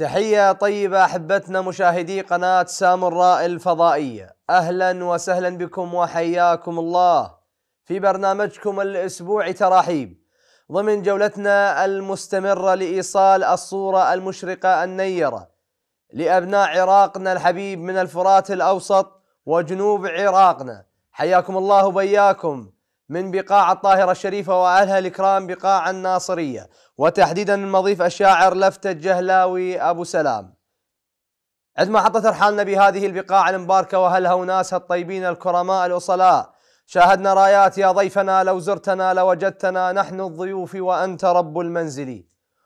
تحية طيبة أحبتنا مشاهدي قناة سامراء الفضائية أهلا وسهلا بكم وحياكم الله في برنامجكم الأسبوعي تراحيب ضمن جولتنا المستمرة لإيصال الصورة المشرقة النيرة لأبناء عراقنا الحبيب من الفرات الأوسط وجنوب عراقنا حياكم الله وبياكم من بقاع الطاهرة الشريفة وأهلها الكرام بقاع الناصرية وتحديدا من مضيف الشاعر لفت الجهلاوي أبو سلام عندما حطت رحالنا بهذه البقاع المباركة وأهلها وناسها الطيبين الكرماء الأصلاء شاهدنا رايات يا ضيفنا لو زرتنا لوجدتنا نحن الضيوف وأنت رب المنزل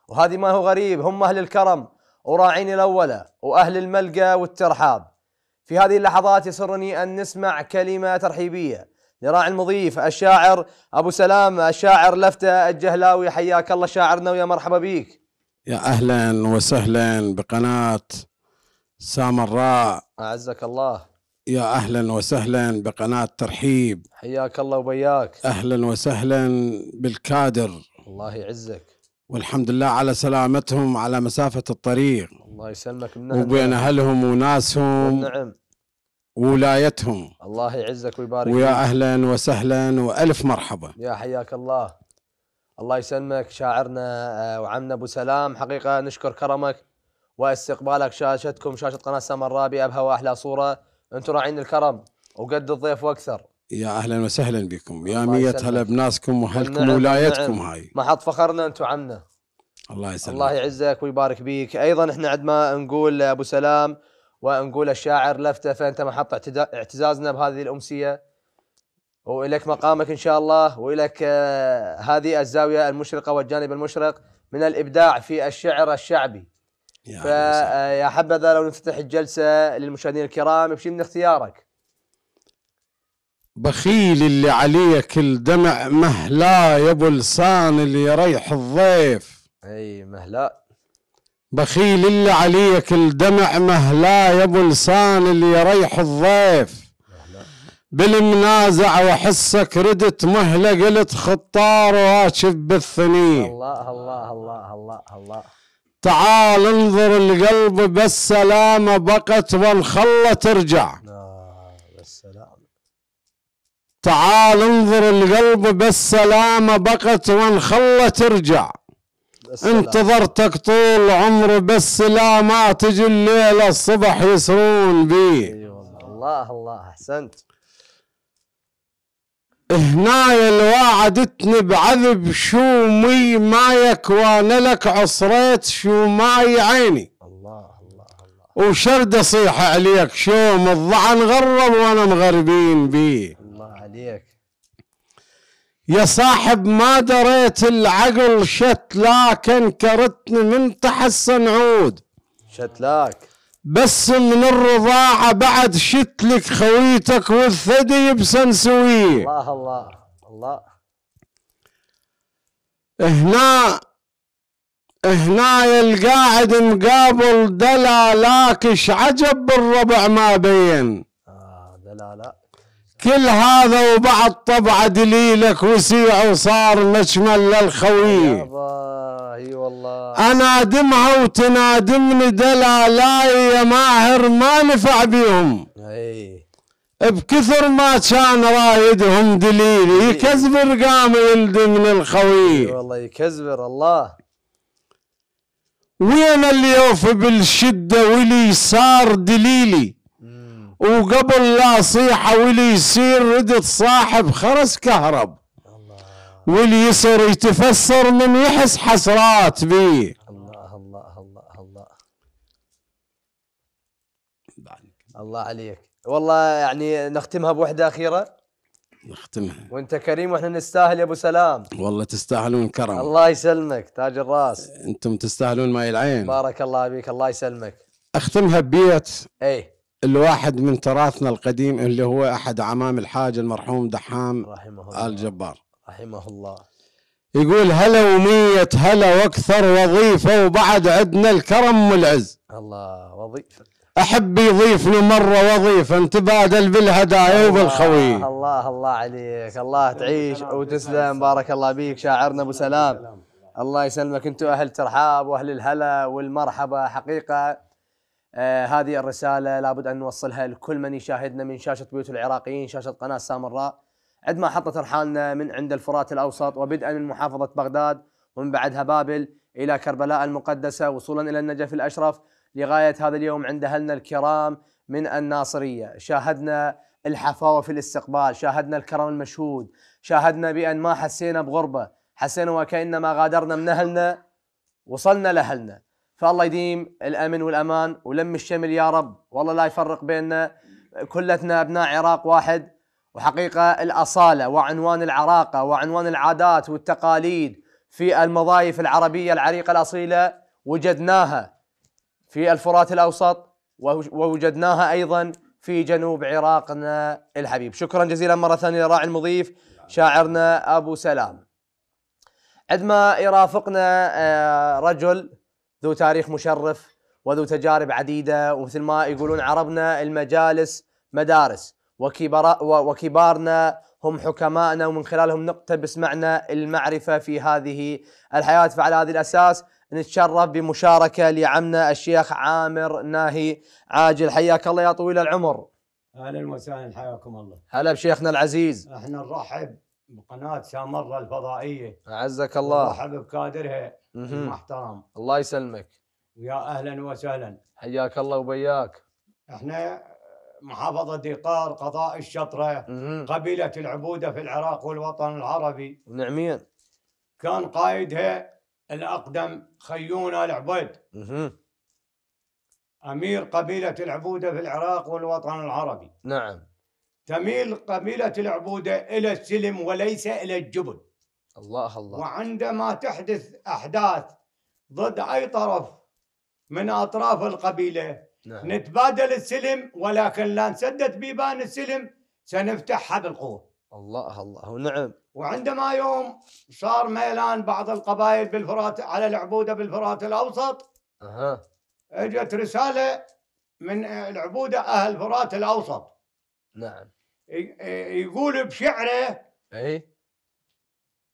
وهذه ما هو غريب هم أهل الكرم وراعين الأولى وأهل الملقى والترحاب في هذه اللحظات يسرني أن نسمع كلمة ترحيبية ذراع المضيف الشاعر ابو سلام الشاعر لفته الجهلاوي حياك الله شاعرنا ويا مرحبا بيك يا اهلا وسهلا بقناه سامراء اعزك الله يا اهلا وسهلا بقناه ترحيب حياك الله وبياك اهلا وسهلا بالكادر الله يعزك والحمد لله على سلامتهم على مسافه الطريق الله يسلمك من وبين اهلهم وناسهم والنعم ولايتهم الله يعزك ويبارك ويا اهلا وسهلا والف مرحبا يا حياك الله الله يسلمك شاعرنا آه، وعمنا ابو سلام حقيقه نشكر كرمك واستقبالك شاشتكم شاشه قناه سمراء بابها واحلى صوره انتم راعين الكرم وقد الضيف واكثر يا اهلا وسهلا بكم يا مية هلا بناسكم واهلكم ولايتكم هاي محط فخرنا انتم عمنا الله يسلمك الله يعزك ويبارك بيك ايضا احنا عندما نقول ابو سلام ونقول الشاعر لفته فانت محط اعتزازنا بهذه الامسيه والك مقامك ان شاء الله والك آه، هذه الزاويه المشرقه والجانب المشرق من الابداع في الشعر الشعبي يا آه، حبذا لو نفتح الجلسه للمشاهدين الكرام بشيء من اختيارك بخيل اللي عليه كل دمع مهلا يا ابو لسان اللي يريح الضيف اي مهلا بخيل اللي عليك الدمع مهلا ابو لسان اللي يريح الضيف بالمنازع وحسك ردت مهله قلت خطار واشب بالثني الله الله الله الله الله تعال انظر القلب بالسلامه بقت والخله ترجع بالسلامه تعال انظر القلب بالسلامه بقت والخله ترجع السلام. انتظرتك طول عمري بس لا ما تجي الليلة الصبح يسرون بي الله الله أحسنت هنا الواعدتني بعذب شو مي مايك وانا لك عصريت شو ماي عيني الله الله الله وشرد اصيح عليك شوم الظعن غرب وانا مغربين بيه الله عليك يا صاحب ما دريت العقل شتلاك انكرتني من عود شت شتلاك بس من الرضاعة بعد شتلك خويتك والثدي بسنسوية الله الله الله هنا هنا القاعد مقابل دلالاك ايش عجب بالربع ما بين آه دلالا كل هذا وبعد طبع دليلك وسيع وصار مشمل للخوي اي والله انادمها وتنادمني دلالاي يا ماهر ما نفع بيهم اي بكثر ما كان رايدهم دليل يكذبر قام ولد من الخوي والله يكذبر الله وين اللي يوفي بالشده ولي صار دليلي وقبل لا صيحة ولي يصير ردت صاحب خرس كهرب واللي يصير يتفسر من يحس حسرات بيه الله الله الله الله الله عليك والله يعني نختمها بوحده اخيره نختمها وانت كريم واحنا نستاهل يا ابو سلام والله تستاهلون كرم الله يسلمك تاج الراس انتم تستاهلون ماي العين بارك الله فيك الله يسلمك اختمها ببيت ايه الواحد من تراثنا القديم اللي هو احد عمام الحاج المرحوم دحام رحمه الله الجبار رحمه الله يقول هلا ومية هلا واكثر وظيفة وبعد عندنا الكرم والعز الله وظيفة احب يضيف مره وظيفه نتبادل بالهدايا وبالخوي الله, الله الله عليك الله تعيش وتسلم بارك الله بيك شاعرنا ابو سلام الله يسلمك انتم اهل ترحاب واهل الهلا والمرحبا حقيقه آه، هذه الرساله لابد ان نوصلها لكل من يشاهدنا من شاشه بيوت العراقيين شاشه قناه سامراء عندما ما حطت رحالنا من عند الفرات الاوسط وبدءا من محافظه بغداد ومن بعدها بابل الى كربلاء المقدسه وصولا الى النجف الاشرف لغايه هذا اليوم عند اهلنا الكرام من الناصريه، شاهدنا الحفاوه في الاستقبال، شاهدنا الكرم المشهود، شاهدنا بان ما حسينا بغربه، حسينا وكانما غادرنا من اهلنا وصلنا لاهلنا. فالله يديم الامن والامان ولم الشمل يا رب والله لا يفرق بيننا كلتنا ابناء عراق واحد وحقيقه الاصاله وعنوان العراقه وعنوان العادات والتقاليد في المضايف العربيه العريقه الاصيله وجدناها في الفرات الاوسط ووجدناها ايضا في جنوب عراقنا الحبيب شكرا جزيلا مره ثانيه لراعي المضيف شاعرنا ابو سلام عندما يرافقنا آه، رجل ذو تاريخ مشرف وذو تجارب عديدة ومثل ما يقولون عربنا المجالس مدارس وكبار وكبارنا هم حكمائنا ومن خلالهم نقتبس معنى المعرفة في هذه الحياة فعلى هذا الأساس نتشرف بمشاركة لعمنا الشيخ عامر ناهي عاجل حياك الله يا طويل العمر اهلا وسهلا حياكم الله هلا بشيخنا العزيز احنا نرحب بقناه سامره الفضائيه اعزك الله مرحب بكادرها المحترم الله يسلمك ويا اهلا وسهلا حياك الله وبياك احنا محافظة ديقار قضاء الشطرة قبيلة العبودة في العراق والوطن العربي نعمين كان قائدها الأقدم خيونة العبيد أمير قبيلة العبودة في العراق والوطن العربي نعم تميل قبيلة العبودة إلى السلم وليس إلى الجبن الله الله وعندما تحدث أحداث ضد أي طرف من أطراف القبيلة نعم. نتبادل السلم ولكن لا نسدد بيبان السلم سنفتحها بالقوة الله الله نعم وعندما يوم صار ميلان بعض القبائل بالفرات على العبودة بالفرات الأوسط أها اجت رسالة من العبودة أهل الفرات الأوسط نعم آه، يقول بشعره اي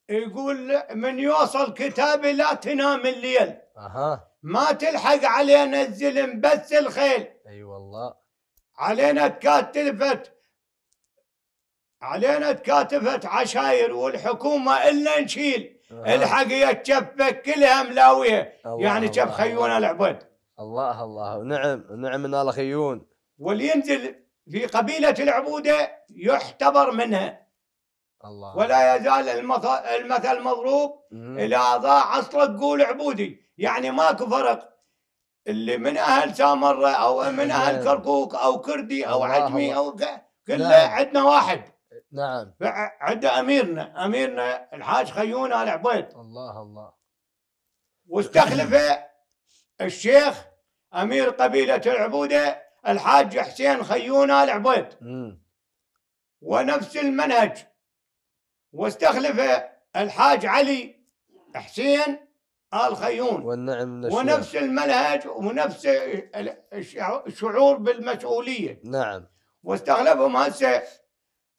يقول من يوصل كتابي لا تنام الليل اها ما تلحق علينا الزلم بس الخيل اي أيوة والله علينا تكاتفت علينا تكاتفت عشاير والحكومه الا نشيل آه. الحق يتشفك كلها ملاويه يعني كف خيون العبد الله الله نعم نعم من الله خيون واللي ينزل في قبيلة العبودة يحتبر منها الله ولا يزال المثل مضروب إذا ضاع عصرك قول عبودي يعني ماكو فرق اللي من أهل سامرة أو من أهل نعم. كركوك أو كردي أو عجمي أو كله نعم. عندنا واحد نعم عند أميرنا أميرنا الحاج خيون آل عبيد الله الله واستخلفه الشيخ أمير قبيلة العبودة الحاج حسين خيونة العبيد ونفس المنهج واستخلف الحاج علي حسين آل خيون والنعم ونفس المنهج ونفس الشعور بالمسؤولية نعم واستغلبهم هسه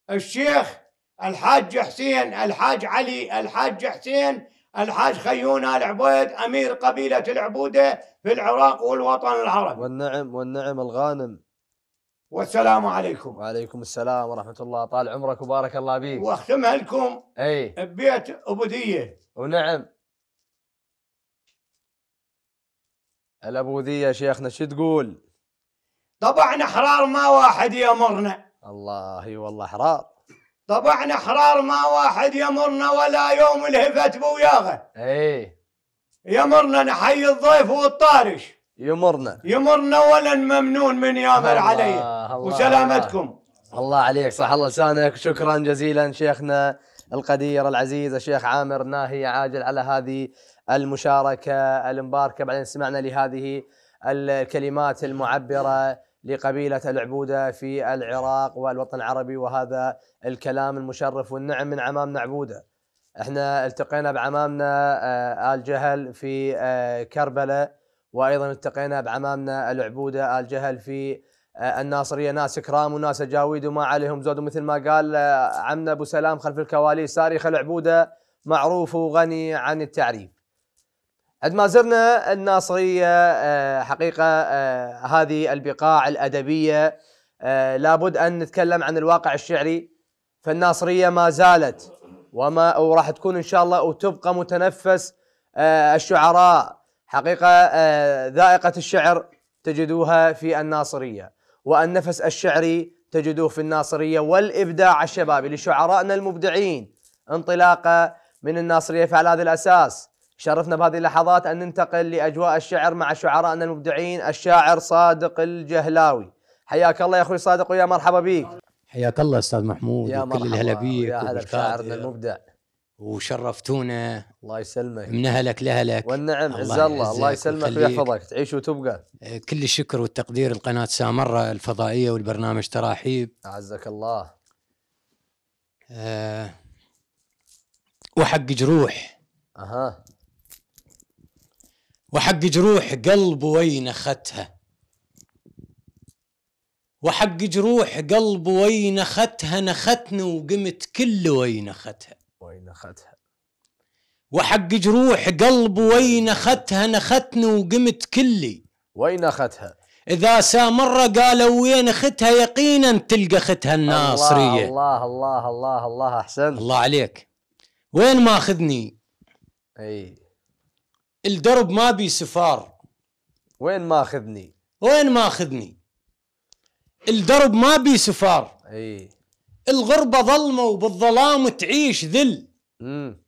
الشيخ الحاج حسين الحاج علي الحاج حسين الحاج خيون ال عبيد امير قبيله العبوده في العراق والوطن العربي. والنعم والنعم الغانم. والسلام عليكم. وعليكم السلام ورحمه الله، طال عمرك وبارك الله فيك. واختمها لكم اي ببيت عبوديه. ونعم. الابوذيه شيخنا شو تقول؟ طبعا احرار ما واحد يمرنا. الله اي والله احرار. طبعنا احرار ما واحد يمرنا ولا يوم الهفت بوياغه اي يمرنا نحيي الضيف والطارش يمرنا يمرنا ولا ممنون من يامر علي وسلامتكم الله عليك صح الله لسانك شكرا جزيلا شيخنا القدير العزيز الشيخ عامر ناهي عاجل على هذه المشاركه المباركه بعدين سمعنا لهذه الكلمات المعبره لقبيلة العبودة في العراق والوطن العربي وهذا الكلام المشرف والنعم من عمامنا عبودة احنا التقينا بعمامنا آه، آل جهل في آه، كربلاء وأيضا التقينا بعمامنا العبودة آل جهل في آه، الناصرية ناس كرام وناس جاويد وما عليهم زود مثل ما قال عمنا أبو سلام خلف الكواليس تاريخ العبودة معروف وغني عن التعريف عندما زرنا الناصرية آه، حقيقة آه، هذه البقاع الأدبية آه، لابد أن نتكلم عن الواقع الشعري فالناصرية ما زالت وما وراح تكون إن شاء الله وتبقى متنفس الشعراء حقيقة ذائقة الشعر تجدوها في الناصرية والنفس الشعري تجدوه في الناصرية والإبداع الشبابي لشعرائنا المبدعين انطلاقة من الناصرية فعلى هذا الأساس شرفنا بهذه اللحظات أن ننتقل لأجواء الشعر مع شعرائنا المبدعين الشاعر صادق الجهلاوي حياك الله يا أخوي صادق ويا مرحبا بك حياك الله أستاذ محمود يا وكل الهلا بيك يا هلا بشاعرنا المبدع وشرفتونا الله يسلمك من اهلك لاهلك والنعم عز الله الله, الله يسلمك ويحفظك تعيش وتبقى إيه، كل الشكر والتقدير لقناه سامره الفضائيه والبرنامج تراحيب اعزك الله أه وحق جروح اها وحق جروح قلبه وين أختها وحق جروح قلبه وين أختها نختني وقمت كل وين أختها وين أختها وحق جروح قلبه وين أختها نختني وقمت كلي وين أختها إذا سامر قالوا وين أختها يقينا تلقى أختها الناصرية الله الله الله الله, الله أحسن الله عليك وين ماخذني ما أي الدرب ما بي سفار وين ماخذني وين ماخذني الدرب ما بي سفار اي الغربه ظلمه وبالظلام تعيش ذل مم.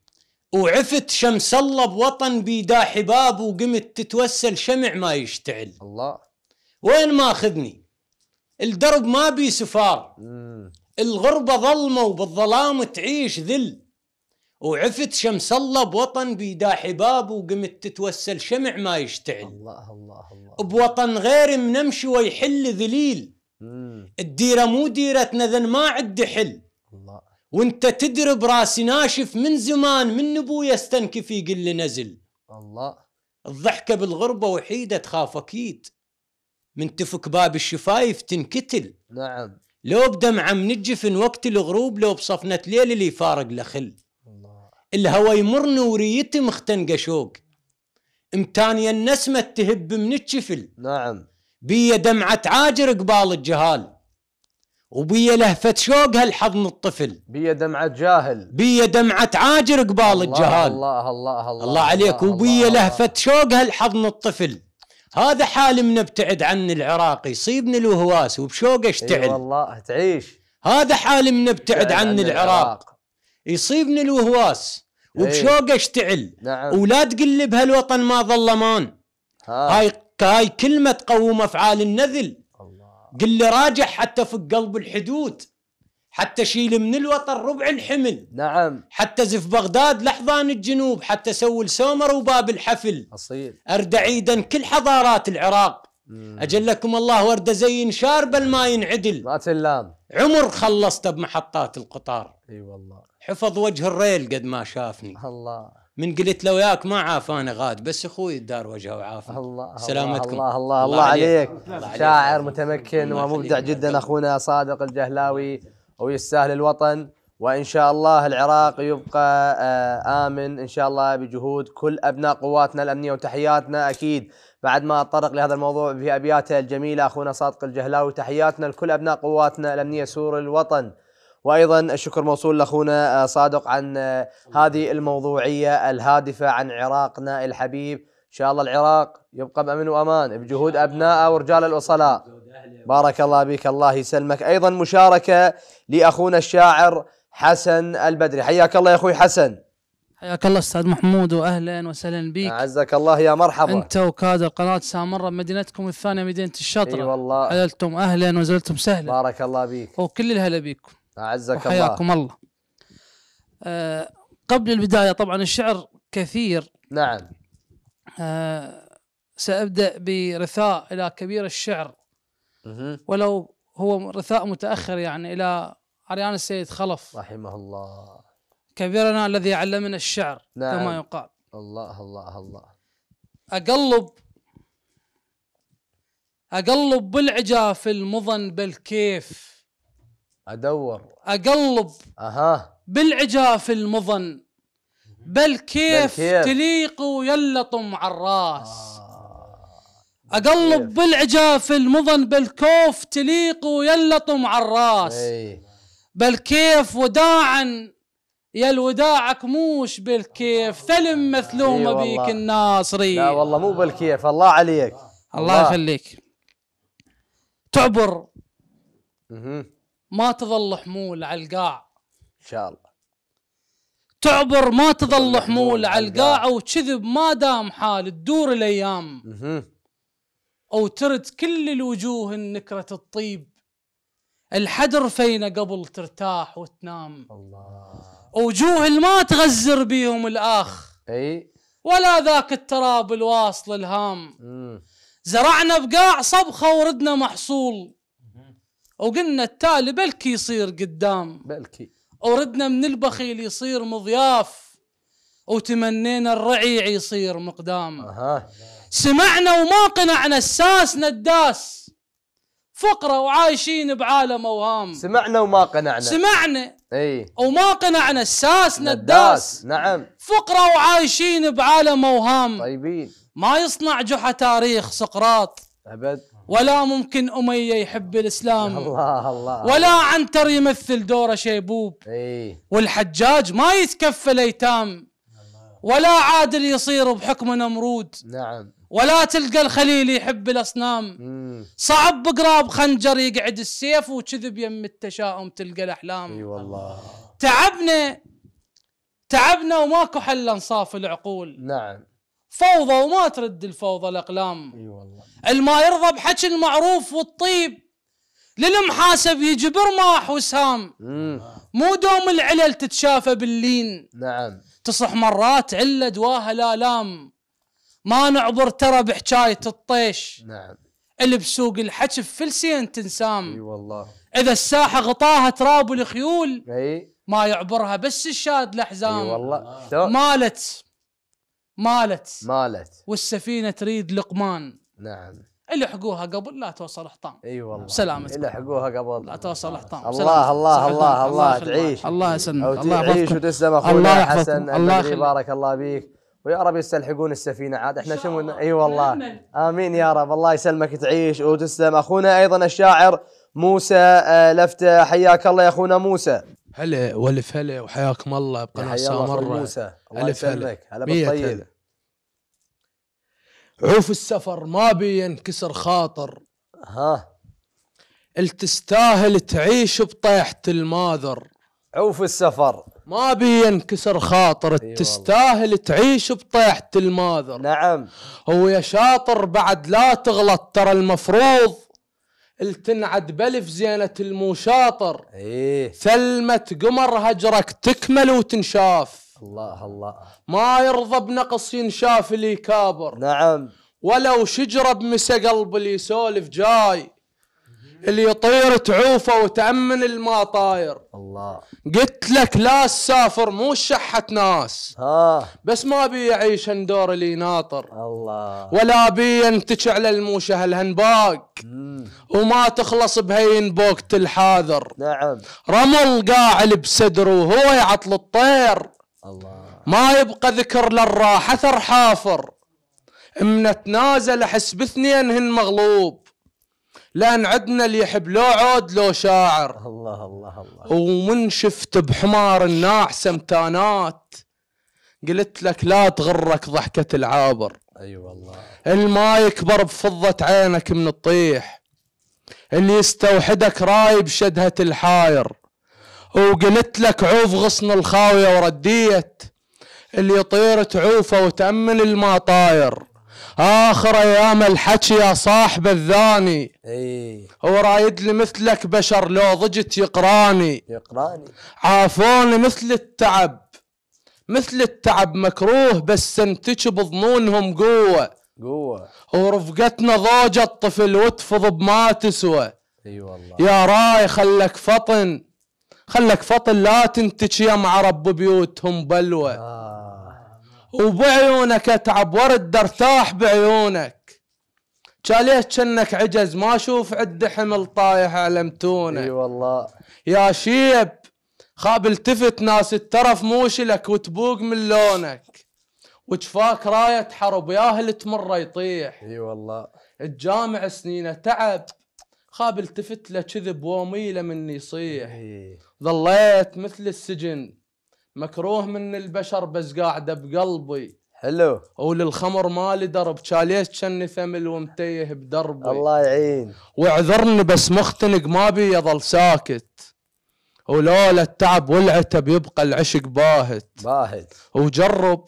وعفت شمس الله بوطن بيدا حباب وقمت تتوسل شمع ما يشتعل الله وين ماخذني الدرب ما بي سفار مم. الغربه ظلمه وبالظلام تعيش ذل وعفت شمس الله بوطن بيدا حباب وقمت تتوسل شمع ما يشتعل الله الله الله بوطن غير منمشي ويحل ذليل الديرة مو ديرتنا ذن ما عد حل الله وانت تدري براسي ناشف من زمان من نبوية استنكف يقل نزل الله الضحكة بالغربة وحيدة تخاف أكيد من تفك باب الشفايف تنكتل نعم لو بدمعة من الجفن وقت الغروب لو بصفنة ليل اللي يفارق لخل الهوى يمر نوريتي مختنقه شوق امتانيه النسمه تهب من الشفل نعم بيا دمعه عاجر قبال الجهال وبيا لهفة شوق هالحضن الطفل بيا دمعة جاهل بيا دمعة عاجر قبال الله الجهال الله الله الله الله عليك الله وبيا لهفة شوق هالحضن الطفل هذا حال من ابتعد عن العراقي يصيبني الوهواس وبشوق اشتعل أيوة والله تعيش هذا حال من ابتعد عن, عن العراق, العراق. يصيبني الوهواس وبشوق إيه. اشتعل نعم. ولا تقل بهالوطن ما ظلمان ها. هاي هاي كلمه تقوم افعال النذل قل لي راجع حتى في قلب الحدود حتى شيل من الوطن ربع الحمل نعم حتى زف بغداد لحظان الجنوب حتى سول سومر وباب الحفل أصيل أرد عيدا كل حضارات العراق اجلكم الله ورده زين شارب الماء ينعدل ما تلام عمر خلصته بمحطات القطار اي أيوة والله حفظ وجه الريل قد ما شافني الله من قلت له وياك ما عافاني غاد بس اخوي دار وجهه وعافى الله سلامتكم الله الله, الله, الله عليك, عليك. شاعر متمكن ومبدع جدا اخونا صادق الجهلاوي ويستاهل الوطن وان شاء الله العراق يبقى آه، امن ان شاء الله بجهود كل ابناء قواتنا الامنيه وتحياتنا اكيد بعد ما اطرق لهذا الموضوع بابياته الجميله اخونا صادق الجهلاوي تحياتنا لكل ابناء قواتنا الامنيه سور الوطن وايضا الشكر موصول لاخونا آه، صادق عن آه، هذه الموضوعيه الهادفه عن عراقنا الحبيب ان شاء الله العراق يبقى بامن وامان بجهود ابنائه ورجال الوصلاء بارك الله بك الله يسلمك ايضا مشاركه لاخونا الشاعر حسن البدري حياك الله يا اخوي حسن حياك الله استاذ محمود واهلا وسهلا بك اعزك الله يا مرحبا انت وكادر قناه سامره بمدينتكم الثانيه مدينه الشطره اي والله حللتم اهلا وزلتم سهلا بارك الله بك وكل الهلا بيكم اعزك الله حياكم الله آه قبل البدايه طبعا الشعر كثير نعم آه سابدا برثاء الى كبير الشعر ولو هو رثاء متاخر يعني الى عريان السيد خلف رحمه الله كبيرنا الذي علمنا الشعر نعم. كما يقال الله الله الله اقلب اقلب بالعجاف المضن بالكيف ادور اقلب اها بالعجاف المضن بل كيف, بل كيف تليق ويلطم على الراس آه. اقلب بالعجاف في المضن بالكوف تليق ويلطم على الراس أيه. بل كيف وداعا يا الوداعك موش بالكيف ثلم مثلومه أيوة بيك الناصري لا والله مو بالكيف الله عليك الله, الله يخليك تعبر ما تظل حمول على القاع ان شاء الله تعبر ما تظل حمول على القاع وكذب ما دام حال تدور الايام او ترد كل الوجوه النكره الطيب الحدر فينا قبل ترتاح وتنام الله وجوه ما تغزر بيهم الاخ اي ولا ذاك التراب الواصل الهام زرعنا بقاع صبخه وردنا محصول وقلنا التالي بلكي يصير قدام بلكي وردنا من البخيل يصير مضياف وتمنينا الرعيع يصير مقدام أه. سمعنا وما قنعنا الساس نداس فقرة وعايشين بعالم أوهام سمعنا وما قنعنا سمعنا اي وما قنعنا الساس نداس نعم فقرة وعايشين بعالم أوهام طيبين ما يصنع جحا تاريخ سقراط أبد ولا ممكن أمية يحب الإسلام الله الله ولا عنتر يمثل دوره شيبوب اي والحجاج ما يتكفل أيتام ولا عادل يصير بحكم نمرود نعم ولا تلقى الخليل يحب الاصنام صعب بقراب خنجر يقعد السيف وكذب يم التشاؤم تلقى الاحلام اي والله تعبنا تعبنا وماكو حل انصاف العقول نعم فوضى وما ترد الفوضى الاقلام اي والله الما يرضى بحكي المعروف والطيب للمحاسب يجي رماح وسهام مو دوم العلل تتشافى باللين نعم تصح مرات عله دواها لا لام ما نعبر ترى بحكايه الطيش نعم اللي بسوق الحكف فلسين تنسام اي والله اذا الساحه غطاها تراب الخيول اي ما يعبرها بس الشاد الاحزام اي والله مالت مالت مالت والسفينه تريد لقمان نعم الحقوها قبل لا توصل حطام اي والله سلامتك الحقوها قبل لا توصل حطام الله الله الله الله تعيش الله يسلمك الله يسلمك الله يحفظك الله يحفظك الله يبارك الله بيك ويا رب يستلحقون السفينه عاد احنا شو اي والله آمين. يا رب الله يسلمك تعيش وتسلم اخونا ايضا الشاعر موسى آه، لفته حياك الله يا اخونا موسى هلا والف هلا وحياكم الله بقناه سامره موسى الله الف هلا بالطيب عوف السفر ما بي ينكسر خاطر ها التستاهل تعيش بطيحة الماذر عوف السفر ما بينكسر خاطر أيوة تستاهل تعيش بطيحة الماذر نعم هو يا شاطر بعد لا تغلط ترى المفروض التنعد بلف زينة المو شاطر ايه ثلمة قمر هجرك تكمل وتنشاف الله الله ما يرضى بنقص ينشاف اللي كابر نعم ولو شجرة بمسى قلب اللي يسولف جاي اللي يطير تعوفه وتأمن الما طاير الله قلت لك لا تسافر مو شحة ناس ها. بس ما بي يعيش هندور اللي ناطر الله ولا بي ينتج على الموشة الهنباق وما تخلص بهين بوقت الحاذر نعم رمل قاعل بسدر وهو يعطل الطير الله ما يبقى ذكر للراحة ثر حافر من تنازل احس باثنين هن مغلوب لان عندنا اللي يحب لو عود لو شاعر الله الله الله ومن شفت بحمار الناح سمتانات قلت لك لا تغرك ضحكه العابر اي أيوة والله الما يكبر بفضه عينك من الطيح اللي يستوحدك رايب شدهه الحاير وقلت لك عوف غصن الخاويه ورديت اللي يطير تعوفه وتامن الما طاير اخر ايام الحكي يا صاحب الذاني اي ورايد لي مثلك بشر لو ضجت يقراني يقراني عافوني مثل التعب مثل التعب مكروه بس انتش بظنونهم قوه قوه ورفقتنا ضوج الطفل وتفض بما تسوى اي والله يا راي خلك فطن خلك فطن لا تنتج يا مع رب بيوتهم بلوى آه. وبعيونك اتعب ورد ارتاح بعيونك شاليت كأنك عجز ما اشوف عد حمل طايح على متونك اي والله يا شيب خاب التفت ناس الترف موشلك وتبوق من لونك وجفاك راية حرب ياهل تمر يطيح اي والله الجامع سنينه تعب خاب التفت له كذب وميله مني يصيح ظليت مثل السجن مكروه من البشر بس قاعده بقلبي حلو وللخمر مالي درب شاليت شني ثمل ومتيه بدربي الله يعين واعذرني بس مختنق ما بي يظل ساكت ولولا التعب والعتب يبقى العشق باهت باهت وجرب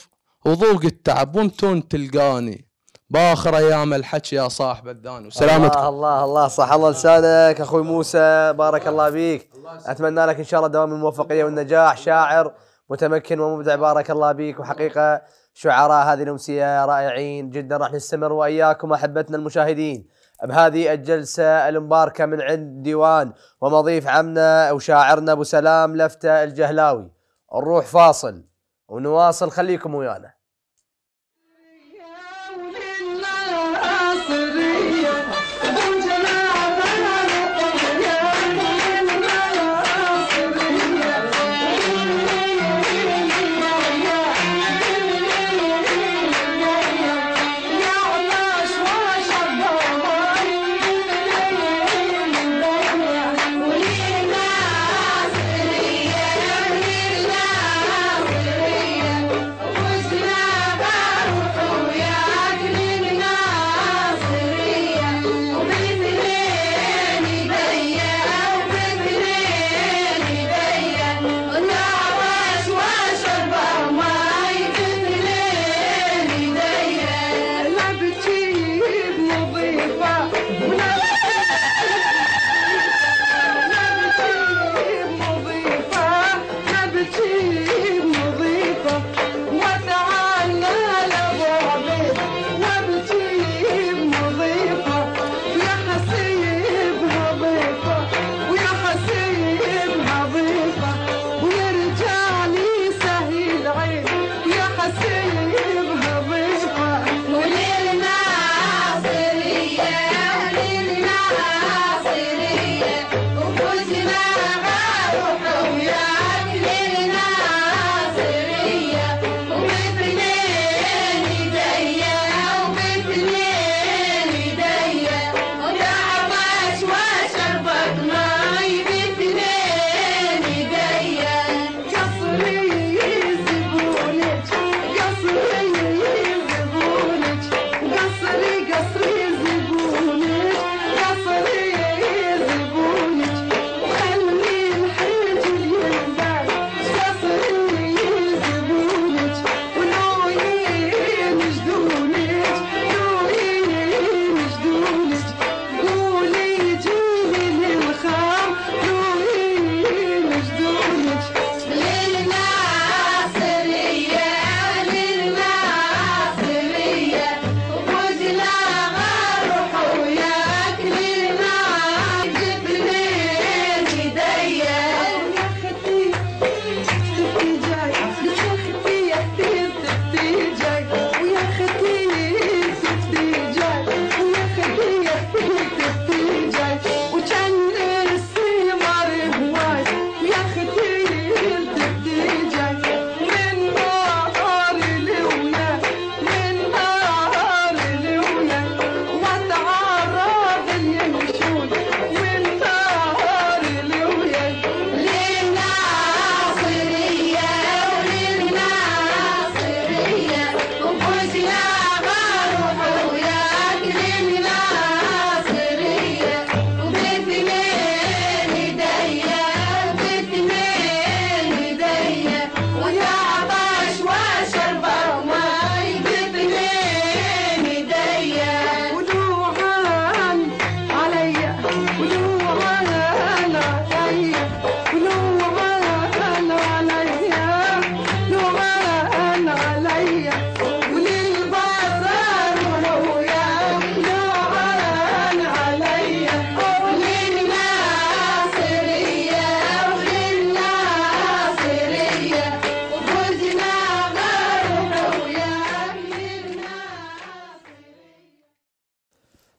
وضوق التعب وانتون تلقاني باخر ايام الحكي يا صاحب الدان وسلامتكم الله الله الله صح الله لسانك اخوي موسى بارك الله فيك اتمنى لك ان شاء الله دوام الموفقيه والنجاح شاعر متمكن ومبدع بارك الله بك وحقيقة شعراء هذه الأمسية رائعين جدا راح نستمر وإياكم أحبتنا المشاهدين بهذه الجلسة المباركة من عند ديوان ومضيف عمنا وشاعرنا أبو سلام لفتة الجهلاوي نروح فاصل ونواصل خليكم ويانا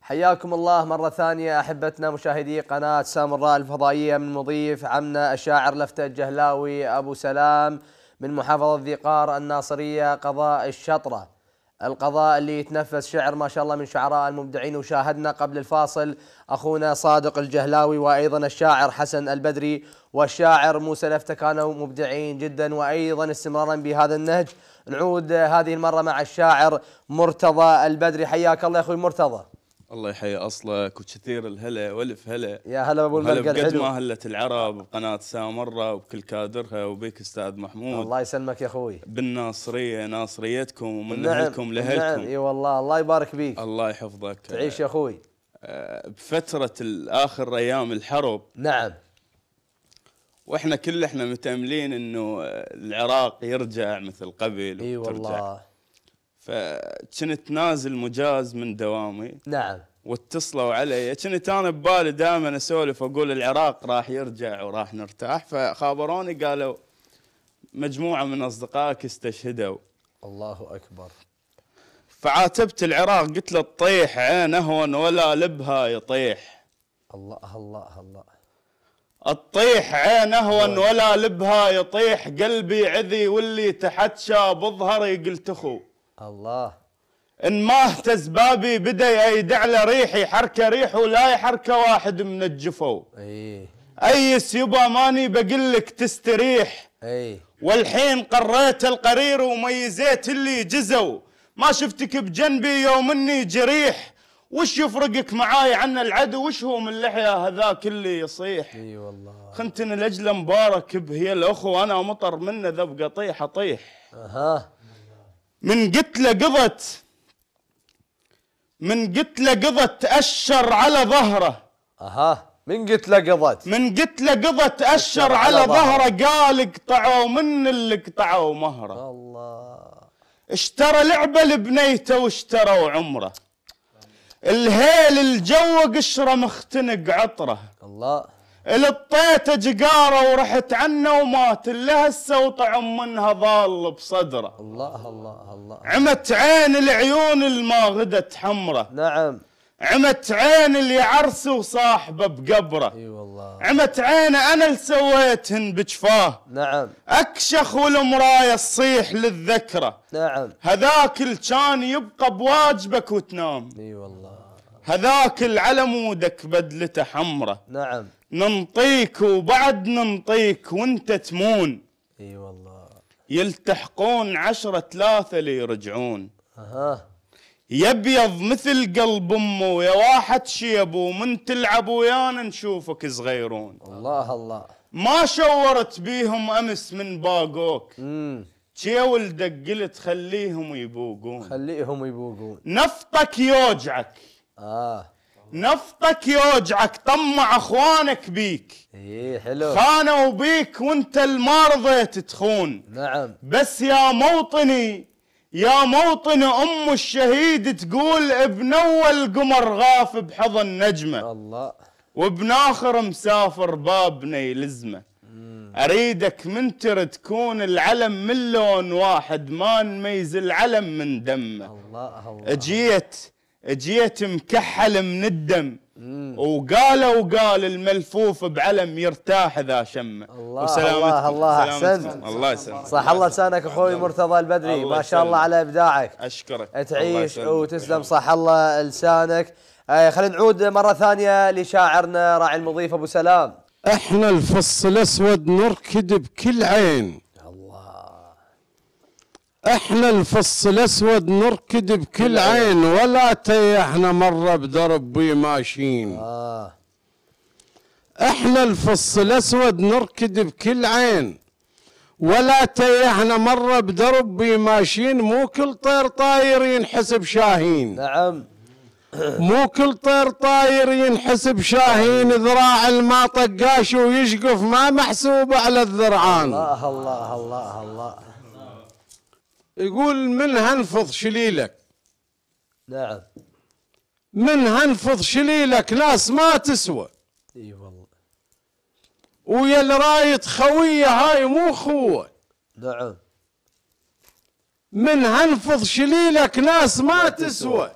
حياكم الله مرة ثانية أحبتنا مشاهدي قناة سامراء الفضائية من مضيف عمنا الشاعر لفتة الجهلاوي أبو سلام من محافظة ذي قار الناصرية قضاء الشطرة القضاء اللي يتنفس شعر ما شاء الله من شعراء المبدعين وشاهدنا قبل الفاصل أخونا صادق الجهلاوي وأيضا الشاعر حسن البدري والشاعر موسى لفتة كانوا مبدعين جدا وأيضا استمرارا بهذا النهج نعود هذه المرة مع الشاعر مرتضى البدري حياك الله يا أخوي مرتضى الله يحيي اصلك وكثير الهلا والف هلا يا هلا ابو الملقى الحلو قد ما هلت العرب بقناه سامره وبكل كادرها وبيك استاذ محمود الله يسلمك يا اخوي بالناصريه ناصريتكم ومن اهلكم نعم، لاهلكم نعم، اي والله الله يبارك بيك الله يحفظك تعيش يا اخوي آه، بفتره اخر ايام الحرب نعم واحنا كل احنا متاملين انه العراق يرجع مثل قبل اي والله فكنت نازل مجاز من دوامي نعم واتصلوا علي كنت انا ببالي دائما اسولف اقول العراق راح يرجع وراح نرتاح فخابروني قالوا مجموعه من اصدقائك استشهدوا الله اكبر فعاتبت العراق قلت له طيح عينه ولا لبها يطيح الله الله الله الطيح عينه ولا لبها يطيح قلبي عذي واللي تحت شاب ظهري قلت اخو الله ان ما اهتز بابي بدا يدع له ريحي حركه ريح ولا حركه واحد من الجفو إيه. اي ايس يبا ماني بقول لك تستريح اي والحين قريت القرير وميزيت اللي جزو ما شفتك بجنبي يوم اني جريح وش يفرقك معاي عن العدو وش هو من لحيه هذاك اللي يصيح اي والله خنتن لاجل مبارك بهي الاخو انا مطر منه ذب قطيح اطيح اها من قتله قضت من قتله قضت تأشر على ظهره اها من قتله قضت من قتله قضت تأشر على, على ظهره قال اقطعوا من اللي قطعوا مهره الله اشترى لعبه لبنيته واشتروا عمره الهيل الجو قشره مختنق عطره الله لطيته جقاره ورحت عنه ومات الا هسه وطعم منها ضال بصدره الله الله الله عمت عين العيون الما غدت حمره نعم عمت عين اللي عرسه وصاحبه بقبره اي والله عمت عينه انا اللي سويتهن بجفاه نعم اكشخ والمرايه تصيح للذكره نعم هذاك اللي كان يبقى بواجبك وتنام اي والله هذاك اللي ودك بدلته حمره نعم ننطيك وبعد ننطيك وانت تمون اي والله يلتحقون عشرة ثلاثة ليرجعون اها يبيض مثل قلب امه يا واحد شيب ومن تلعب ويانا نشوفك صغيرون الله الله ما شورت بيهم امس من باقوك امم شي ولدك قلت خليهم يبوقون خليهم يبوقون نفطك يوجعك اه نفطك يوجعك طمع اخوانك بيك ايه حلو خانوا بيك وانت ما رضيت تخون نعم بس يا موطني يا موطن ام الشهيد تقول ابن اول قمر غاف بحضن نجمه الله وابن اخر مسافر بابنا يلزمه اريدك من ترد تكون العلم من لون واحد ما نميز العلم من دمه الله الله اجيت جيت مكحل من الدم وقال وقال الملفوف بعلم يرتاح ذا شمه الله وسلامتكم الله احسنت الله يسلمك صح الله لسانك اخوي مرتضى البدري ما شاء الله على ابداعك اشكرك تعيش وتسلم صح الله لسانك آه، خلينا نعود مره ثانيه لشاعرنا راعي المضيف ابو سلام احنا الفص الاسود نركد بكل عين احنا الفص الاسود نركض بكل عين ولا تيحنا مره بدرب بي ماشيين آه. احنا الفص الاسود نركض بكل عين ولا تيحنا مره بدرب بي ماشيين مو كل طير طاير ينحسب شاهين نعم مو كل طير طاير ينحسب شاهين ذراع الما طقاش ويشقف ما محسوب على الذرعان الله الله الله الله يقول من هنفض شليلك نعم من هنفض شليلك ناس ما تسوى اي والله ويا اللي رايت خويه هاي مو خوه نعم من هنفض شليلك ناس ما تسوى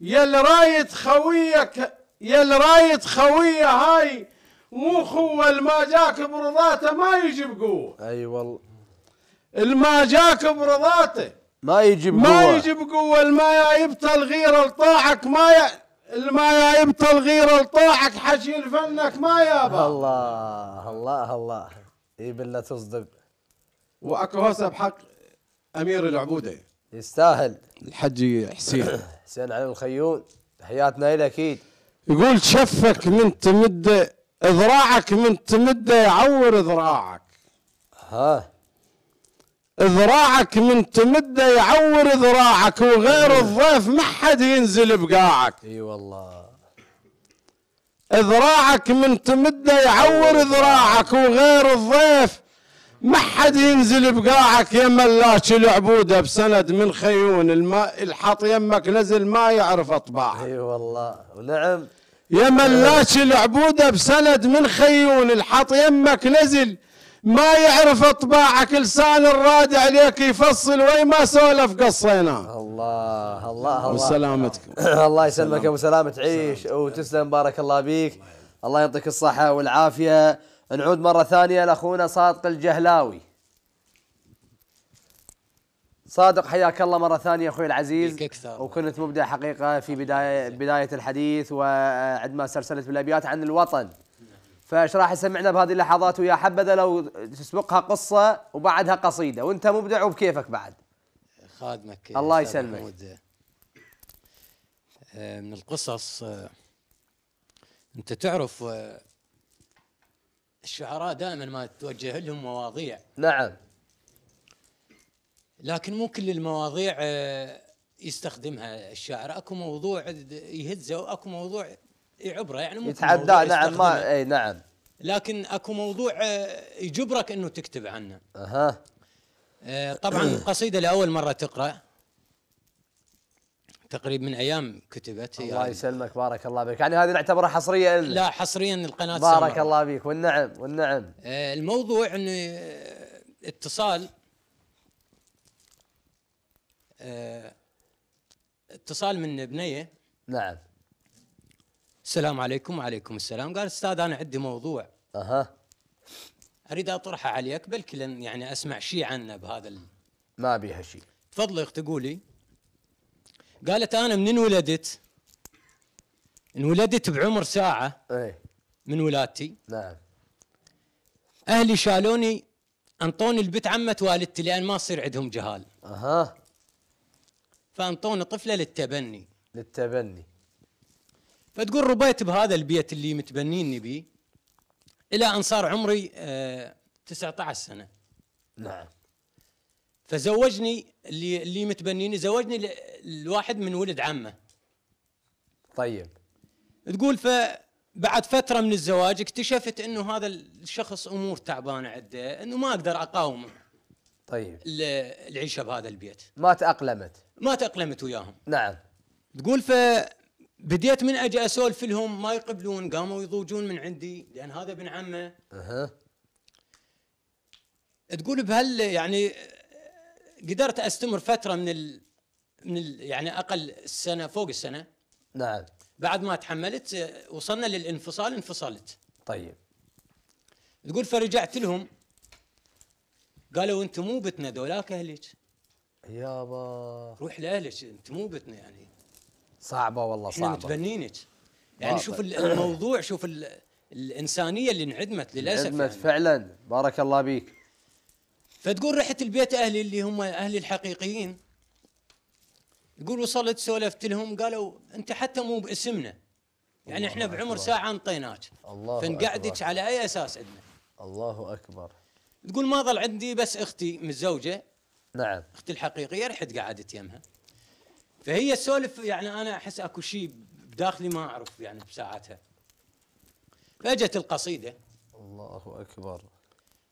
يا اللي رايت خويك يا اللي رايت خويه هاي مو خوه اللي ما جاك برضاته ما يجي بقوه اي أيوة والله الما جاك برضاته ما يجي بقوة ما يجي بقوة الما جايبته الغيرة لطاعك ما ي... الما جايبته الغيرة لطاعك حشيل فنك ما يابا الله الله الله اي بالله تصدق واكو هسه بحق امير العبوده يستاهل الحجي حسين حسين علي الخيون تحياتنا إلى اكيد يقول شفك من تمد اذراعك من تمده يعور اذراعك ها ذراعك من تمده يعور ذراعك وغير إيه. الضيف ما حد ينزل بقاعك اي والله ذراعك من تمده يعور ذراعك وغير الضيف ما حد ينزل بقاعك يا ملاك العبوده بسند من خيون الماء الحط يمك نزل ما يعرف اطباعه اي أيوة والله ونعم يا ملاك العبوده بسند من خيون الحط يمك نزل ما يعرف اطباعك لسان الراد عليك يفصل وين ما سولف قصينا الله الله الله وسلامتكم الله يسلمك ابو سلامه تعيش وتسلم بارك الله بيك الله يعطيك الصحه والعافيه نعود مره ثانيه لاخونا صادق الجهلاوي صادق حياك الله مره ثانيه اخوي العزيز وكنت مبدع حقيقه في بدايه بدايه الحديث وعندما سلسله بالابيات عن الوطن فايش راح يسمعنا بهذه اللحظات ويا حبذا لو تسبقها قصه وبعدها قصيده وانت مبدع وبكيفك بعد خادمك الله يسلمك آه، من القصص آه، انت تعرف آه، الشعراء دائما ما توجه لهم مواضيع نعم لكن مو كل المواضيع يستخدمها الشاعر اكو موضوع يهزه واكو موضوع يعبره يعني ممكن يتعدى نعم ما اي نعم لكن اكو موضوع آه، يجبرك انه تكتب عنه اها آه، طبعا القصيده لاول مره تقرا تقريبا من ايام كتبت الله يعني يسلمك بارك الله بك يعني هذه نعتبرها حصريه لا حصريا القناه بارك سمرة. الله بك والنعم والنعم آه، الموضوع ان اتصال اتصال من بنيه نعم السلام عليكم وعليكم السلام قال استاذ انا عندي موضوع اها اريد اطرحه عليك بل كلن يعني اسمع شيء عنه بهذا ال... ما بيها شيء تفضل يا اخت قولي قالت انا من انولدت انولدت بعمر ساعه ايه من ولادتي نعم اهلي شالوني انطوني البت عمه والدتي لان ما صير عندهم جهال اها فانطوني طفله للتبني للتبني فتقول ربيت بهذا البيت اللي متبنيني به الى ان صار عمري 19 آه، سنه نعم فزوجني اللي اللي متبنيني زوجني الواحد من ولد عمه طيب تقول فبعد فتره من الزواج اكتشفت انه هذا الشخص امور تعبانه عنده انه ما اقدر اقاومه طيب العيشه بهذا البيت ما تاقلمت ما تاقلمت وياهم نعم تقول ف بديت من اجي اسولف لهم ما يقبلون قاموا يضوجون من عندي لان هذا ابن عمه اها تقول بهال يعني قدرت استمر فتره من ال من ال يعني اقل سنه فوق السنه نعم بعد ما تحملت وصلنا للانفصال انفصلت طيب تقول فرجعت لهم قالوا انت مو بتنا دولاك اهلك يابا روح لاهلك انت مو بتنا يعني صعبه والله صعبه احنا متبنينك يعني شوف الموضوع شوف الانسانيه اللي انعدمت للاسف انعدمت يعني. فعلا بارك الله بيك فتقول رحت البيت اهلي اللي هم اهلي الحقيقيين يقول وصلت سولفت لهم قالوا انت حتى مو باسمنا يعني احنا بعمر ساعه انطيناك الله فنقعدك على اي اساس عندنا الله اكبر تقول ما ظل عندي بس اختي متزوجه نعم اختي الحقيقيه رحت قعدت يمها فهي سولف يعني انا احس اكو شيء بداخلي ما اعرف يعني بساعتها فاجت القصيده الله اكبر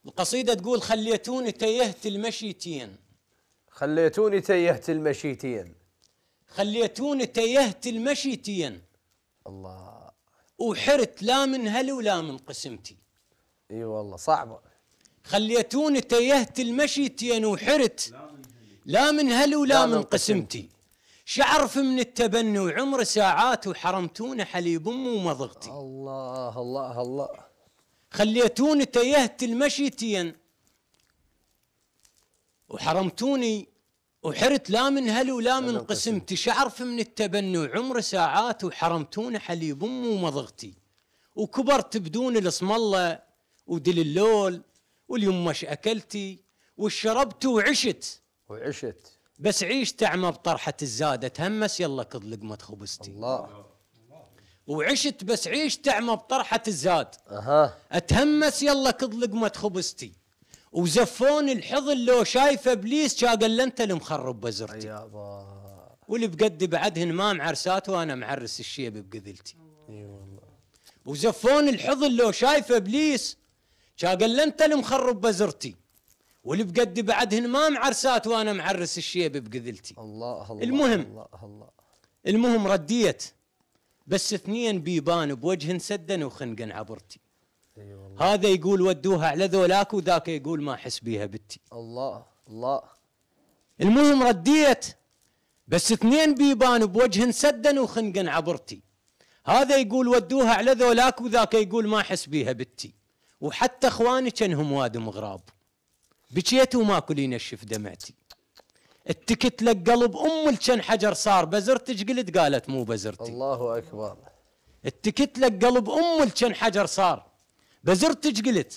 القصيده تقول خليتوني تيهت المشيتين خليتوني تيهت المشيتين خليتوني تيهت المشيتين الله وحرت لا من هل ولا من قسمتي اي أيوة والله صعبه خليتوني تيهت المشيتين وحرت لا من هل ولا من قسمتي شعرف من التبني وعمر ساعات وحرمتونا حليب امه ومضغتي الله الله الله خليتوني تيهت المشيتين وحرمتوني وحرت لا من هل ولا من قسمتي شعرف من التبني وعمر ساعات وحرمتوني حليب امه ومضغتي وكبرت بدون الاسم الله ودل اللول مش اكلتي وشربت وعشت وعشت بس عيش تعمى بطرحة الزادة تهمس يلا كض لقمة خبزتي الله وعشت بس عيش تعمى بطرحة الزاد أها أتهمس يلا كض لقمة خبزتي وزفون الحضن لو شايفه ابليس شاقل انت المخرب بزرتي واللي بقدي بعدهن ما معرسات وانا معرس الشيب بقذلتي اي والله وزفون الحضن لو شايفه ابليس شاقل انت المخرب بزرتي واللي بقد بعدهن ما معرسات وانا معرس الشيب بقذلتي الله الله المهم الله الله المهم رديت بس اثنين بيبان بوجه سدن وخنقن عبرتي أيوة هذا يقول ودوها على ذولاك وذاك يقول ما احس بيها بتي الله الله المهم رديت بس اثنين بيبان بوجه سدن وخنقن عبرتي هذا يقول ودوها على ذولاك وذاك يقول ما احس بيها بتي وحتى اخواني كانهم واد مغراب بكيت وما كلين الشف دمعتي التكت لك قلب ام الكن حجر صار بزرتك قلت قالت مو بزرتي الله اكبر التكت لك قلب ام الكن حجر صار بزرتك قلت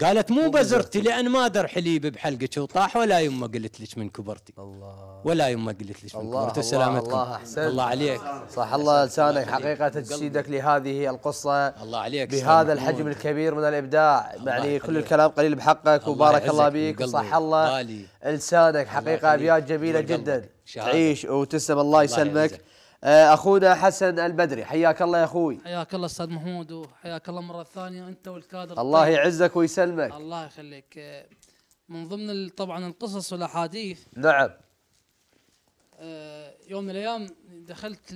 قالت مو بزرتي لان ما در حليب بحلقك وطاح ولا يما قلت لك من كبرتي الله ولا يما قلت لك من كبرتي سلامتك الله احسن الله عليك صح الله لسانك حقيقه تجسيدك لهذه القصه الله عليك بهذا الحجم الكبير من الابداع يعني كل الكلام قليل بحقك وبارك الله بك صح الله لسانك حقيقه ابيات جميله جدا تعيش وتسلم الله يسلمك آه، اخونا حسن البدري حياك الله يا اخوي حياك الله استاذ محمود وحياك الله مره ثانيه انت والكادر الله يعزك ويسلمك الله يخليك آه، من ضمن طبعا القصص والاحاديث نعم آه، يوم من الايام دخلت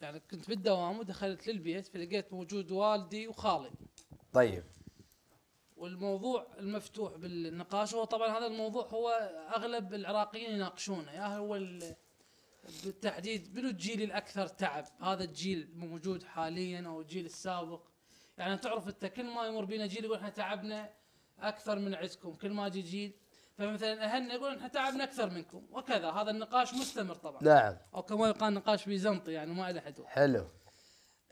يعني كنت بالدوام ودخلت للبيت فلقيت موجود والدي وخالي طيب والموضوع المفتوح بالنقاش هو طبعا هذا الموضوع هو اغلب العراقيين يناقشونه يا هو بالتحديد منو الجيل الاكثر تعب؟ هذا الجيل موجود حاليا او الجيل السابق؟ يعني تعرف انت كل ما يمر بينا جيل يقول احنا تعبنا اكثر من عزكم، كل ما يجي جيل فمثلا اهلنا يقولون احنا تعبنا اكثر منكم وكذا هذا النقاش مستمر طبعا. نعم. او كما يقال نقاش بيزنطي يعني ما له حدود. حلو.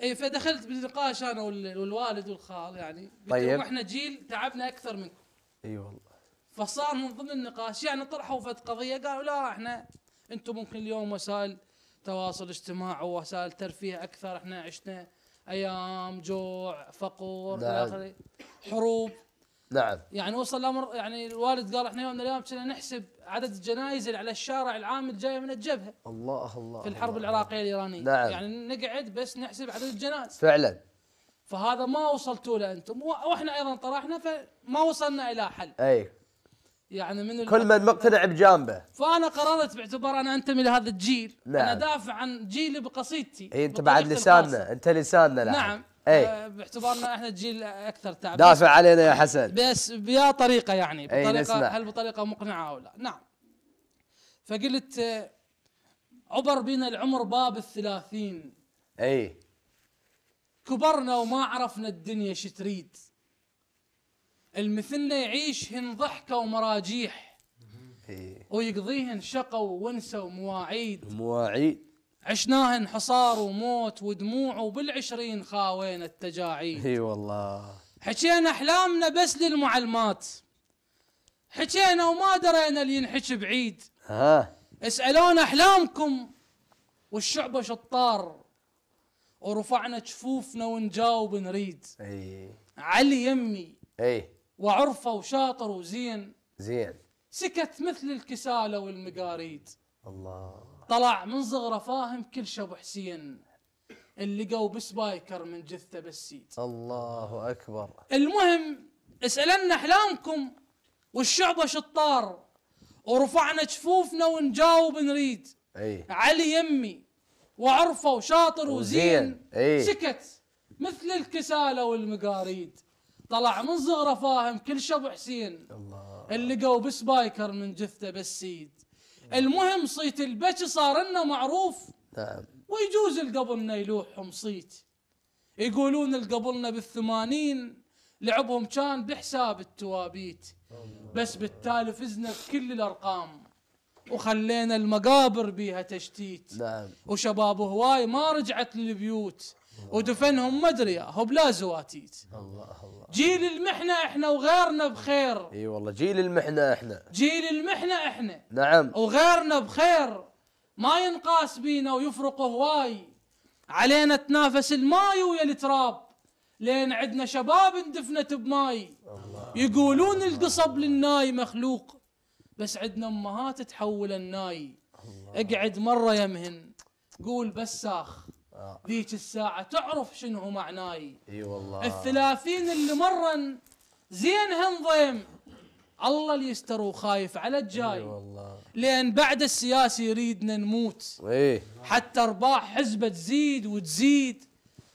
اي فدخلت بالنقاش انا والوالد والخال يعني طيب احنا جيل تعبنا اكثر منكم. اي أيوة والله. فصار من ضمن النقاش يعني طرحوا فت قضيه قالوا لا احنا انتم ممكن اليوم وسائل تواصل اجتماع ووسائل ترفيه اكثر احنا عشنا ايام جوع فقر نعم. حروب نعم يعني وصل الامر يعني الوالد قال احنا يوم من الايام كنا نحسب عدد الجنائز اللي على الشارع العام الجاي من الجبهه الله الله في الحرب الله العراقيه الايرانيه نعم يعني نقعد بس نحسب عدد الجنائز فعلا فهذا ما وصلتوا له انتم واحنا ايضا طرحنا فما وصلنا الى حل اي يعني من كل من مقتنع بجانبه فانا قررت باعتبار انا انتمي لهذا الجيل نعم. انا دافع عن جيلي بقصيدتي اي انت بعد لساننا انت لساننا لحن. نعم اي آه، باعتبارنا احنا الجيل اكثر تعب دافع علينا يا حسن بس بيا طريقه يعني إيه، بطريقه أي نسمع. هل بطريقه مقنعه او لا نعم فقلت آه، عبر بنا العمر باب الثلاثين اي كبرنا وما عرفنا الدنيا شو تريد المثلنا يعيشهن ضحكة ومراجيح إيه. ويقضيهن شقة وونسة ومواعيد مواعيد عشناهن حصار وموت ودموع وبالعشرين خاوين التجاعيد اي والله حكينا احلامنا بس للمعلمات حكينا وما درينا اللي ينحكي بعيد ها اسالونا احلامكم والشعبة شطار ورفعنا جفوفنا ونجاوب نريد اي علي يمي اي وعرفه وشاطر وزين زين سكت مثل الكسالة والمقاريد الله طلع من صغره فاهم كل شي ابو حسين اللي قو بسبايكر من جثه بالسيد الله اكبر المهم اسالنا احلامكم والشعبه شطار ورفعنا جفوفنا ونجاوب نريد اي علي يمي وعرفه وشاطر وزين, وزين. أي. سكت مثل الكساله والمقاريد طلع من صغره فاهم كل شيء ابو حسين الله اللي قو بسبايكر من جثته بالسيد المهم صيت البكي صار لنا معروف نعم ويجوز القبلنا يلوحهم صيت يقولون القبلنا بالثمانين لعبهم كان بحساب التوابيت بس بالتالي فزنا بكل الارقام وخلينا المقابر بيها تشتيت نعم وشباب هواي ما رجعت للبيوت ودفنهم مدرية هو بلا زواتيت الله الله جيل المحنة احنا وغيرنا بخير اي والله جيل المحنة احنا جيل المحنة احنا نعم وغيرنا بخير ما ينقاس بينا ويفرق هواي علينا تنافس الماي ويا التراب لين عندنا شباب اندفنت بماي الله يقولون الله القصب للناي مخلوق بس عندنا امهات تحول الناي الله اقعد مره يمهن قول بساخ آه. ذيك الساعة تعرف شنو معناي اي والله الثلاثين اللي مرن زين هنضيم الله اللي يستر وخايف على الجاي اي والله لأن بعد السياسي يريدنا نموت ايه حتى أرباح حزبة تزيد وتزيد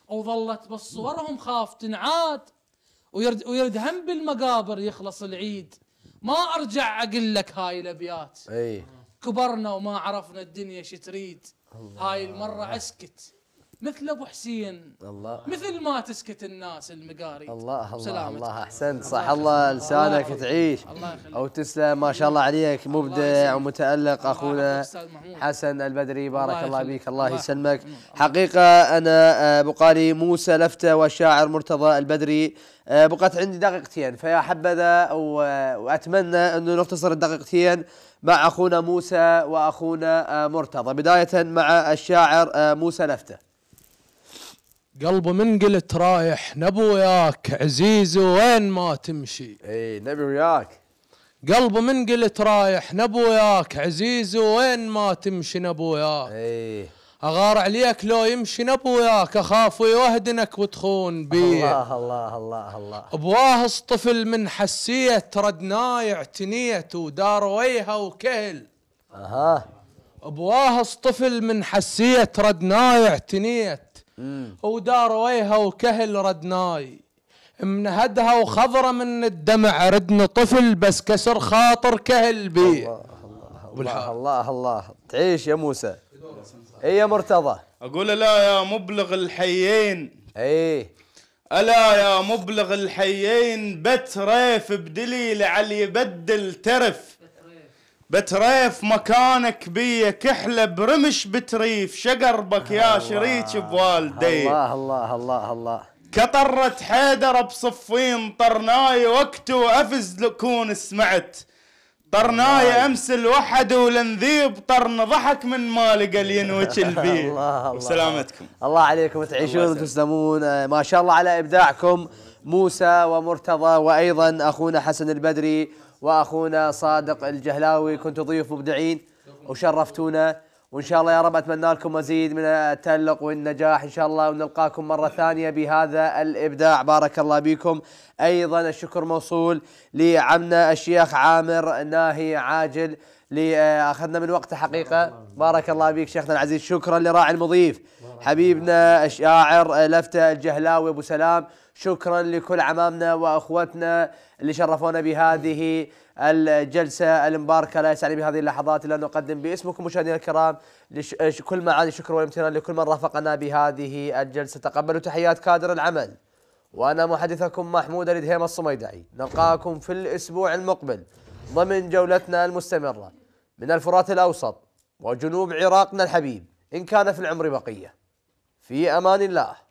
وظلت بس خاف تنعاد ويرد ويرد هم بالمقابر يخلص العيد ما ارجع اقول لك هاي الابيات اي كبرنا وما عرفنا الدنيا شو تريد هاي المره اسكت مثل ابو حسين الله مثل ما تسكت الناس المقاري الله الله الله احسنت صح الله لسانك تعيش الله او تسلم ما شاء الله عليك مبدع ومتالق اخونا حسن البدري بارك الله بك الله يسلمك حقيقه انا آه، بقالي موسى لفته والشاعر مرتضى البدري آه، بقت عندي دقيقتين فيا حبذا واتمنى انه نختصر الدقيقتين مع اخونا موسى واخونا آه، مرتضى بدايه مع الشاعر موسى لفته قلبه من قلت رايح نبو وياك عزيز وين ما تمشي اي نبي وياك قلبه من قلت رايح نبو وياك عزيز وين ما تمشي نبو وياك اي اغار عليك لو يمشي نبو وياك اخاف ويوهدنك وتخون بي الله الله الله الله بواهص طفل من حسيه ردناه يعتنيه ودار ويها وكهل اها بواهص طفل من حسيه ردناه يعتنيه ودار ويها وكهل ردناي منهدها وخضرة من الدمع ردنا طفل بس كسر خاطر كهل بي الله الله, الله الله الله تعيش يا موسى اي يا مرتضى اقول لا يا مبلغ الحيين اي الا يا مبلغ الحيين بت ريف بدليل علي يبدل ترف بتريف مكانك بيا كحلة برمش بتريف شقربك يا شريك بوالدي الله الله الله الله كطرة حيدر بصفين طرناي وقت وافز كون سمعت طرناي امس الوحد ولنذيب طرن ضحك من ما لقى الينوج البي وسلامتكم الله عليكم تعيشون وتسلمون ما شاء الله على ابداعكم موسى ومرتضى وايضا اخونا حسن البدري واخونا صادق الجهلاوي كنتوا ضيوف مبدعين وشرفتونا وان شاء الله يا رب اتمنى لكم مزيد من التالق والنجاح ان شاء الله ونلقاكم مره ثانيه بهذا الابداع بارك الله بكم ايضا الشكر موصول لعمنا الشيخ عامر ناهي عاجل اللي آه، اخذنا من وقته حقيقه بارك الله بك شيخنا العزيز شكرا لراعي المضيف حبيبنا الشاعر آه، لفته الجهلاوي ابو سلام شكرا لكل عمامنا واخوتنا اللي شرفونا بهذه الجلسه المباركه لا يسعني بهذه اللحظات الا نقدم باسمكم مشاهدينا الكرام آه، كل معاني الشكر والامتنان لكل من رافقنا بهذه الجلسه تقبلوا تحيات كادر العمل وانا محدثكم محمود الدهيم الصميدعي نلقاكم في الاسبوع المقبل ضمن جولتنا المستمره من الفرات الأوسط وجنوب عراقنا الحبيب إن كان في العمر بقية في أمان الله